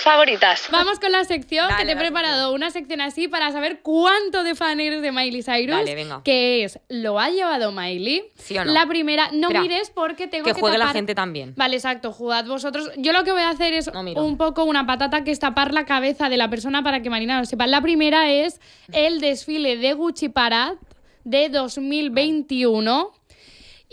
favoritas. Vamos con la sección que te he preparado, una sección así para saber cuánto de fan eres de Miley Cyrus. Vale, venga. Que es, ¿lo ha llevado Miley? ¿Sí o no? La primera, no mires porque tengo que. Que juegue la gente también. Vale, exacto, jugad vosotros. Yo lo que voy a hacer es un poco una patata que es tapar la cabeza de la persona para que Marina lo sepa. La primera es el desfile de Gucci Parad de 2021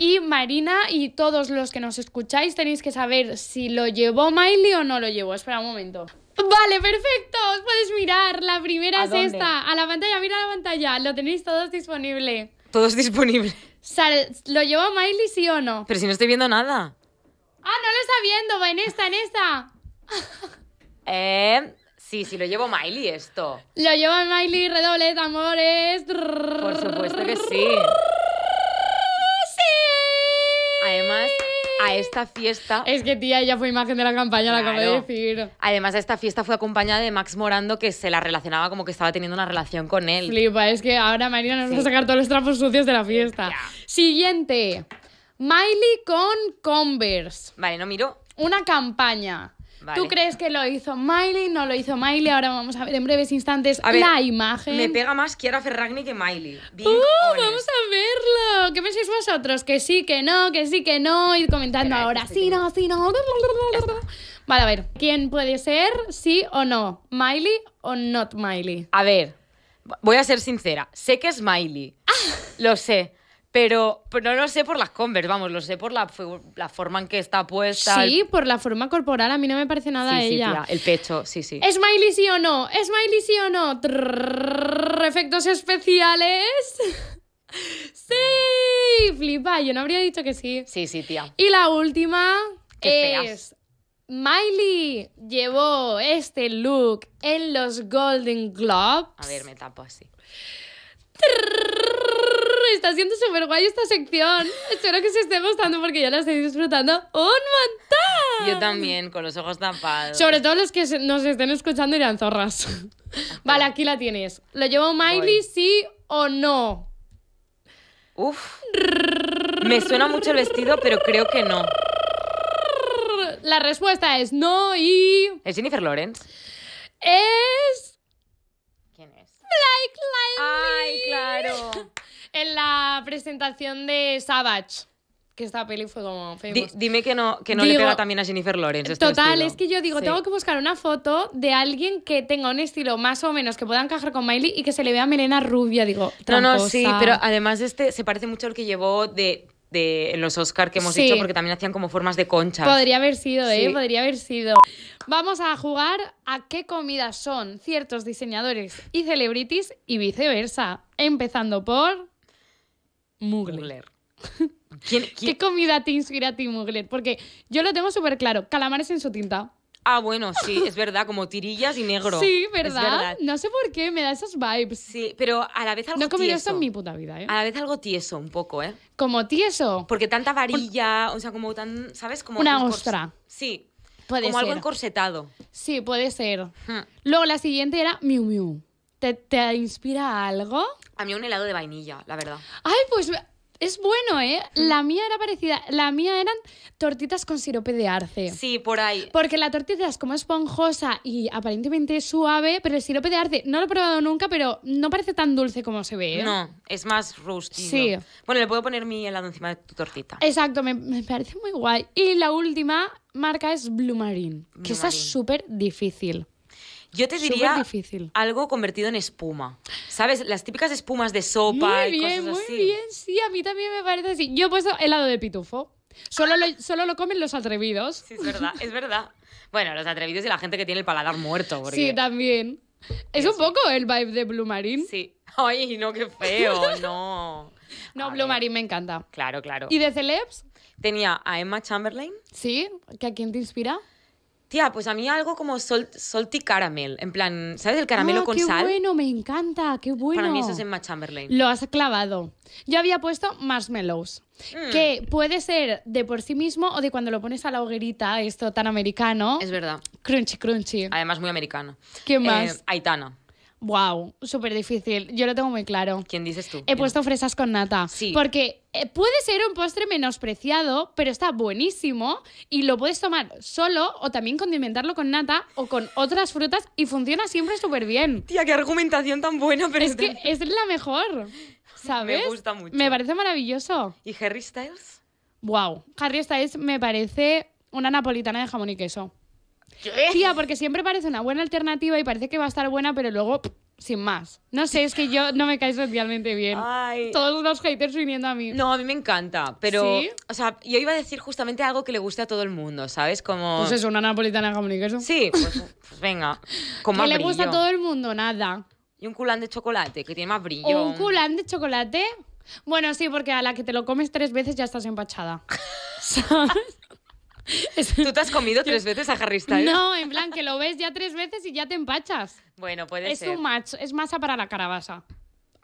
y Marina y todos los que nos escucháis tenéis que saber si lo llevó Miley o no lo llevó. Espera un momento. Vale, perfecto. Os podéis mirar. La primera es esta. A la pantalla, mira la pantalla. Lo tenéis todos disponible. Todos disponible. Sal ¿Lo llevó Miley sí o no? Pero si no estoy viendo nada. Ah, no lo está viendo. Va en esta, en esta. eh, sí, sí, lo llevo Miley esto. Lo lleva Miley, redobles, amores. Por supuesto que sí. a esta fiesta. Es que tía, ella fue imagen de la campaña, la acabo de decir. Además, esta fiesta fue acompañada de Max Morando, que se la relacionaba como que estaba teniendo una relación con él. Flipa, es que ahora Marina nos va a sacar todos los trapos sucios de la fiesta. Siguiente. Miley con Converse. Vale, no miro. Una campaña ¿Tú crees que lo hizo Miley? No lo hizo Miley. Ahora vamos a ver en breves instantes la imagen. Me pega más Kiara Ferragni que Miley. ¡Uh! Vamos a verlo. ¿Qué pensáis vosotros? Que sí, que no, que sí, que no. Y comentando ahora. Sí, no, sí, no. Vale, a ver. ¿Quién puede ser? ¿Sí o no? ¿Miley o not Miley? A ver. Voy a ser sincera. Sé que es Miley. Ah. Lo sé. Pero, no lo sé por las Converse, vamos, lo sé por la, forma en que está puesta. Sí, por la forma corporal, a mí no me parece nada ella. Sí, tía, el pecho, sí, sí. ¿Es Miley sí o no? ¿Es Miley sí o no? efectos especiales. ¡Sí! Flipa, yo no habría dicho que sí. Sí, sí, tía. Y la última Qué es... Miley llevó este look en los Golden Globes. A ver, me tapo así está siendo súper guay esta sección. Espero que se esté gustando porque ya la estoy disfrutando un montón. Yo también, con los ojos tapados. Sobre todo los que nos estén escuchando irán zorras. vale, aquí la tienes. ¿Lo llevo Miley, sí o no? Uf. Me suena mucho el vestido, pero creo que no. La respuesta es no y. ¿Es Jennifer Lawrence? Es. ¿Quién es? Blake Lively. ¡Ay, claro! en la presentación de Savage. Que esta peli fue como. femenina. dime que no, que no le pega también a Jennifer Lawrence. Este total, es que yo digo, tengo que buscar una foto de alguien que tenga un estilo más o menos que pueda encajar con Miley y que se le vea melena rubia, digo. No, no, sí, pero además este se parece mucho al que llevó de los Oscars que hemos dicho, hecho porque también hacían como formas de concha. Podría haber sido, ¿eh? Podría haber sido. Vamos a jugar a qué comidas son ciertos diseñadores y celebrities y viceversa. Empezando por Mugler. ¿Quién, qué comida te inspira a ti, Mugler? Porque yo lo tengo súper claro. Calamares en su tinta. Ah, bueno, sí, es verdad, como tirillas y negro. Sí, ¿verdad? No sé por qué, me da esos vibes. Sí, pero a la vez algo No he comido esto en mi puta vida, ¿eh? A la vez algo tieso, un poco, ¿eh? ¿Como tieso? Porque tanta varilla, o sea, como tan, ¿sabes? Como Una ostra. Sí, puede como algo encorsetado. Sí, puede ser. Luego la siguiente era Miu Miu. ¿Te, inspira algo? A mí un helado de vainilla, la verdad. Ay, pues es bueno, ¿eh? Mm. La mía era parecida. La mía eran tortitas con sirope de arce. Sí, por ahí. Porque la tortita es como esponjosa y aparentemente suave, pero el sirope de arce no lo he probado nunca, pero no parece tan dulce como se ve. ¿eh? No, es más rústico. Sí. Bueno, le puedo poner mi helado encima de tu tortita. Exacto, me, parece muy guay. Y la última marca es Blue Marine, que esa es súper difícil. Yo te diría algo convertido en espuma. ¿Sabes? Las típicas espumas de sopa muy y bien, cosas así. Muy bien, sí, a mí también me parece así. Yo he puesto helado de pitufo. Solo lo, solo lo comen los atrevidos. Sí, es verdad, es verdad. Bueno, los atrevidos y la gente que tiene el paladar muerto. Sí, también. Es un poco el vibe de Blue Marine. Sí. Ay, no, qué feo, no. no, Blue Marine me encanta. Claro, claro. ¿Y de celebs? Tenía a Emma Chamberlain. Sí, ¿que a quién te inspira? Tía, pues a mí algo como salty caramel, en plan, ¿sabes? El caramelo ah, con sal. Qué bueno, me encanta, qué bueno. Para mí eso es más Chamberlain. Lo has clavado. Yo había puesto marshmallows, mm. que puede ser de por sí mismo o de cuando lo pones a la hoguerita, esto tan americano. Es verdad. Crunchy, crunchy. Además, muy americano. ¿Qué eh, más? Aitana. Wow, súper difícil. Yo lo tengo muy claro. ¿Quién dices tú? He puesto fresas con nata. Sí. Porque eh, puede ser un postre menospreciado, pero está buenísimo y lo puedes tomar solo o también condimentarlo con nata o con otras frutas y funciona siempre súper bien. Tía, qué argumentación tan buena, pero es que es la mejor. ¿Sabes? Me gusta mucho. Me parece maravilloso. ¿Y Harry Styles? Wow, Harry Styles me parece una napolitana de jamón y queso. Tía, porque siempre parece una buena alternativa y parece que va a estar buena, pero luego sin más. No sé, es que yo no me cae especialmente bien. Ay. Todos los haters viniendo a mí. No, a mí me encanta, pero o sea, yo iba a decir justamente algo que le guste a todo el mundo, ¿sabes? Como Pues eso, una napolitana jamón y Sí, pues, pues venga, como ¿Qué le gusta a todo el mundo? Nada. Y un culán de chocolate que tiene más brillo. un culán de chocolate? Bueno, sí, porque a la que te lo comes tres veces ya estás empachada. ¿Sabes? ¿Tú te has comido tres veces a Harry Styles? No, en plan que lo ves ya tres veces y ya te empachas. Bueno, puede es ser. Es un match, es masa para la calabaza.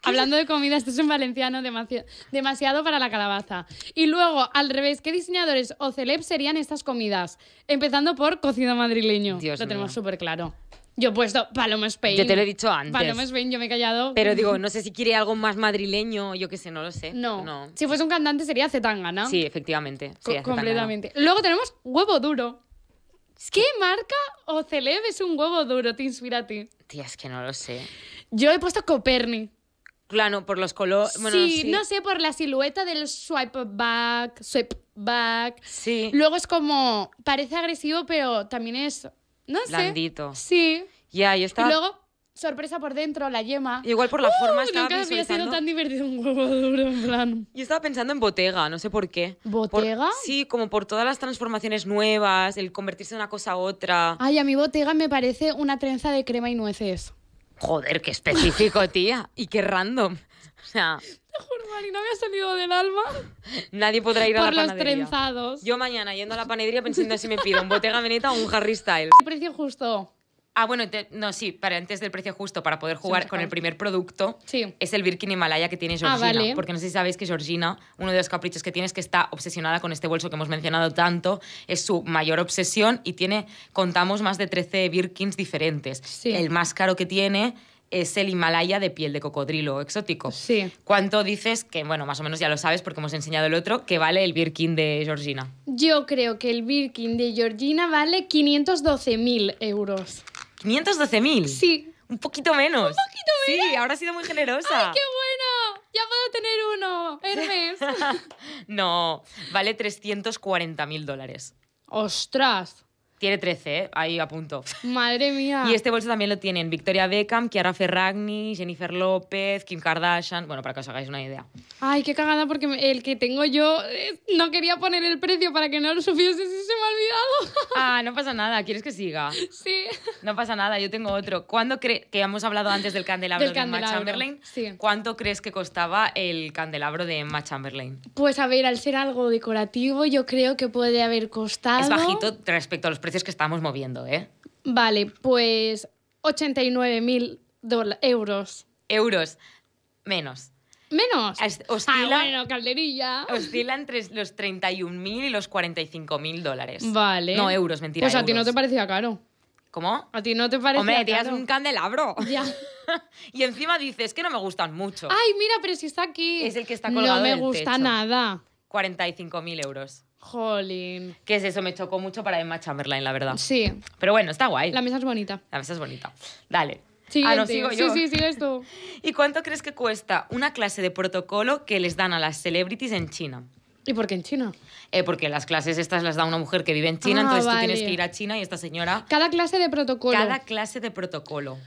Hablando de comida, esto es un valenciano, demasiado, para la calabaza. Y luego, al revés, ¿qué diseñadores o celebs serían estas comidas? Empezando por cocido madrileño. Dios lo tenemos súper claro. Yo he puesto Paloma Spain. Yo te lo he dicho antes. Paloma Spain, yo me he callado. Pero digo, no sé si quiere algo más madrileño, yo qué sé, no lo sé. No. Si fuese un cantante sería Zetangana. Sí, efectivamente. Sí, completamente. Luego tenemos Huevo Duro. ¿Qué marca o celeb es un huevo duro? Te inspira a ti. Tía, es que no lo sé. Yo he puesto Coperni. Claro, por los colores. sí, sí, no sé, por la silueta del swipe back, swipe back. Sí. Luego es como, parece agresivo, pero también es no sé. Blandito. Sí. Ya, estaba... Y luego, sorpresa por dentro, la yema. Igual por la ¡Uh! forma estaba Nunca tan divertido un huevo duro, Yo estaba pensando en Botega, no sé por qué. ¿Botega? sí, como por todas las transformaciones nuevas, el convertirse de una cosa a otra. Ay, a mi botega me parece una trenza de crema y nueces. Joder, qué específico, tía. Y qué random. O sea, no no había salido del alma. Nadie podrá ir a la panadería. Por los trenzados. Yo mañana yendo a la panadería pensando si me pido un Bottega Veneta o un Harry Styles. El precio justo. Ah, bueno, no, sí, para antes del precio justo, para poder jugar con el primer producto, es el Birkin Himalaya que tiene ah, Georgina. vale. Porque no sé si sabéis que Georgina, uno de los caprichos que tiene es que está obsesionada con este bolso que hemos mencionado tanto, es su mayor obsesión y tiene, contamos, más de 13 Birkins diferentes. El más caro que tiene es el Himalaya de piel de cocodrilo exótico. Sí. ¿Cuánto dices que, bueno, más o menos ya lo sabes porque hemos enseñado el otro, que vale el Birkin de Georgina? Yo creo que el Birkin de Georgina vale 512.000 euros. ¿512.000? Sí. Un poquito menos. Un poquito menos. Sí, ahora ha sido muy generosa. ¡Ay, qué bueno! Ya puedo tener uno, Hermes. no, vale 340.000 dólares. ¡Ostras! Tiene 13, ¿eh? ahí a Madre mía. Y este bolso también lo tienen Victoria Beckham, Kiara Ferragni, Jennifer López, Kim Kardashian. Bueno, para que os hagáis una idea. Ay, qué cagada, porque el que tengo yo eh, no quería poner el precio para que no lo supiese si se me ha olvidado. ah, no pasa nada. ¿Quieres que siga? Sí. No pasa nada, yo tengo otro. ¿Cuándo crees que hemos hablado antes del candelabro de Chamberlain? ¿Cuánto crees que costaba el candelabro de Emma Chamberlain? Pues a ver, al ser algo decorativo, yo creo que puede haber costado. Es bajito respecto a los precios que estamos moviendo, ¿eh? Vale, pues 89.000 euros. Euros. Menos. Menos. Ah, Oscila, bueno, calderilla. Oscila entre los 31.000 y los 45.000 dólares. Vale. No, euros, mentira. Pues a ti no te parecía caro. ¿Cómo? A ti no te parecía caro. un candelabro. Ya. y encima dices que no me gustan mucho. Ay, mira, pero si está aquí. Es el que está colgado No me gusta techo. nada. 45.000 euros. Jolín. ¿Qué es eso? Me chocó mucho para Emma Chamberlain, la verdad. Sí. Pero bueno, está guay. La mesa es bonita. La mesa es bonita. Dale. Ah, sí. Sí, sí, sigues tú. ¿Y cuánto crees que cuesta una clase de protocolo que les dan a las celebrities en China? ¿Y por qué en China? Eh, porque las clases estas las da una mujer que vive en China, ah, entonces tú tienes que ir a China y esta señora... Cada clase de protocolo. Cada clase de protocolo.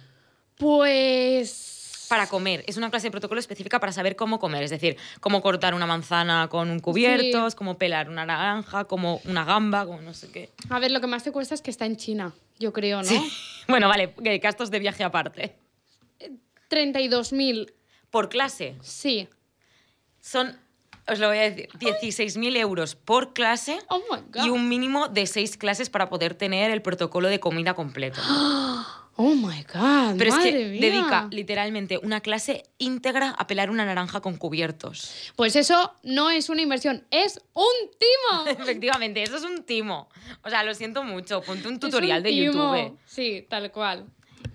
Pues para comer. Es una clase de protocolo específica para saber cómo comer, es decir, cómo cortar una manzana con un cubierto, cómo pelar una naranja, cómo una gamba, como no sé qué. A ver, lo que más te cuesta es que está en China, yo creo, ¿no? Bueno, vale, gastos de viaje aparte. 32.000. Eh, ¿Por clase? Sí. Son os lo voy a decir, 16.000 euros por clase oh y un mínimo de seis clases para poder tener el protocolo de comida completo. ¡Ah! Oh my God. Pero es que dedica literalmente una clase íntegra a pelar una naranja con cubiertos. Pues eso no es una inversión, es un timo. Efectivamente, eso es un timo. O sea, lo siento mucho. Ponte un tutorial de YouTube. Sí, tal cual.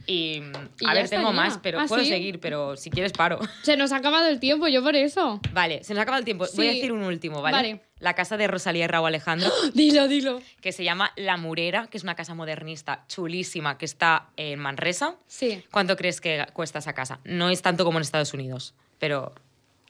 Y, a ver, tengo más, pero ah, puedo seguir, pero si quieres paro. Se nos ha acabado el tiempo, yo por eso. Vale, se nos ha acabado el tiempo. Voy a decir un último, ¿vale? Vale. La casa de Rosalía y Raúl Alejandro. dilo, dilo. Que se llama La Murera, que es una casa modernista chulísima que está en Manresa. Sí. ¿Cuánto crees que cuesta esa casa? No es tanto como en Estados Unidos, pero...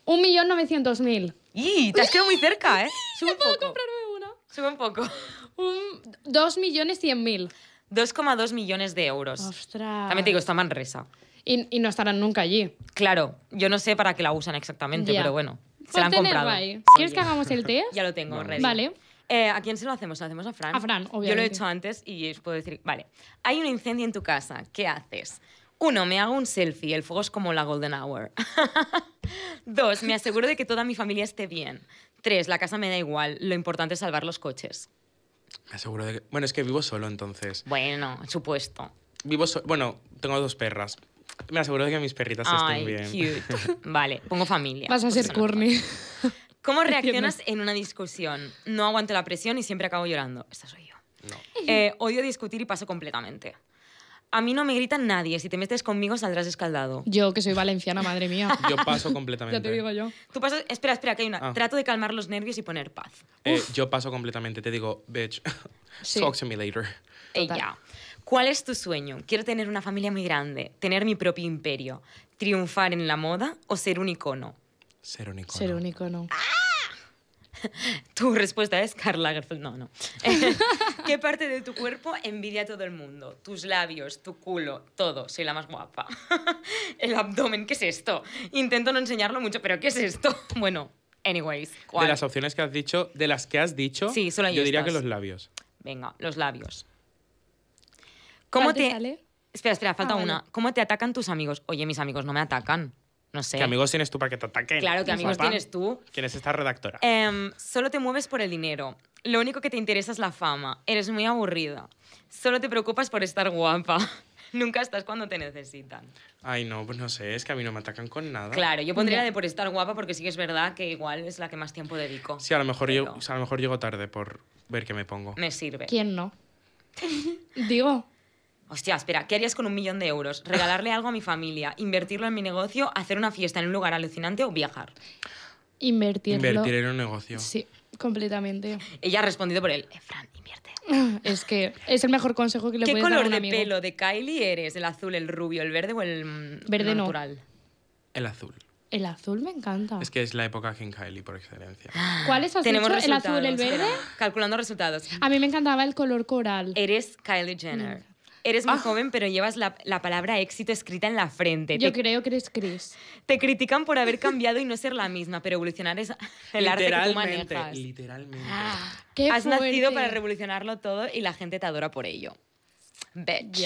Un millón novecientos mil. ¡Y! Te has quedado muy cerca, ¿eh? Sube un poco. puedo comprarme una? Sube un poco. Un, dos millones cien mil. 2,2 millones de euros. También te digo, está Manresa. Y, no estarán nunca allí. Claro, yo no sé para qué la usan exactamente, pero bueno, pues se la han comprado. ¿Quieres que hagamos el test? ya lo tengo, Vale. Eh, ¿A quién se lo hacemos? ¿Lo hacemos a Fran? A Fran, obviamente. Yo lo he hecho antes y os puedo decir, vale, hay un incendio en tu casa, ¿qué haces? Uno, me hago un selfie, el fuego es como la golden hour. Dos, me aseguro de que toda mi familia esté bien. Tres, la casa me da igual, lo importante es salvar los coches. Me aseguro de que... Bueno, es que vivo solo entonces. Bueno, supuesto. Vivo solo... Bueno, tengo dos perras. Me aseguro de que mis perritas estén bien. Cute. vale, pongo familia. Vas a ser corny. ¿Cómo reaccionas en una discusión? No aguanto la presión y siempre acabo llorando. Esta soy yo. Eh, odio discutir y paso completamente a mí no me gritan nadie. Si te metes conmigo saldrás escaldado. Yo, que soy valenciana, madre mía. Yo paso completamente. Ya te digo yo. Tú pasas... Espera, espera, que hay una. Ah. Trato de calmar los nervios y poner paz. Eh, yo paso completamente. Te digo, bitch, talk to me later. Ella. ¿Cuál es tu sueño? Quiero tener una familia muy grande, tener mi propio imperio, triunfar en la moda o ser un icono. Ser un icono. Ser un icono. ¡Ah! tu respuesta es Carla Lagerfeld. No, no. ¿Qué parte de tu cuerpo envidia a todo el mundo? Tus labios, tu culo, todo. Soy la más guapa. el abdomen, ¿qué es esto? Intento no enseñarlo mucho, pero ¿qué es esto? Bueno, anyways. De las opciones que has dicho, de las que has dicho, yo diría que los labios. Venga, los labios. ¿Cómo te... Espera, espera, falta ah, una. ¿Cómo te atacan tus amigos? Oye, mis amigos no me atacan no sé. ¿Qué amigos tienes tú para que te ataquen. Claro, que amigos tienes tú. ¿Quién es esta redactora? Em, solo te mueves por el dinero. Lo único que te interesa es la fama. Eres muy aburrida. Solo te preocupas por estar guapa. Nunca estás cuando te necesitan. Ay, no, pues no sé, es que a mí no me atacan con nada. Claro, yo pondría de por estar guapa porque sí que es verdad que igual es la que más tiempo dedico. Sí, a lo mejor, a lo mejor llego tarde por ver qué me pongo. Me sirve. ¿Quién no? Digo hostia, espera, ¿qué harías con un millón de euros? ¿Regalarle algo a mi familia? ¿Invertirlo en mi negocio? ¿Hacer una fiesta en un lugar alucinante o viajar? Invertirlo. Invertir en un negocio. Sí, completamente. Ella ha respondido por él, Fran, invierte. es que es el mejor consejo que le puedes dar a ¿Qué color de pelo de Kylie eres? ¿El azul, el rubio, el verde o el verde no El azul. El azul me encanta. Es que es la época King Kylie por excelencia. ¿Cuál es Tenemos ¿El azul, el verde? Calculando resultados. A mí me encantaba el color coral. Eres Kylie Jenner. Eres muy ah. joven, pero llevas la, la, palabra éxito escrita en la frente. Yo creo que eres Chris. Te critican por haber cambiado y no ser la misma, pero evolucionar es el arte que tú manejas. Literalmente. Ah, Has nacido para revolucionarlo todo y la gente te adora por ello. Bitch.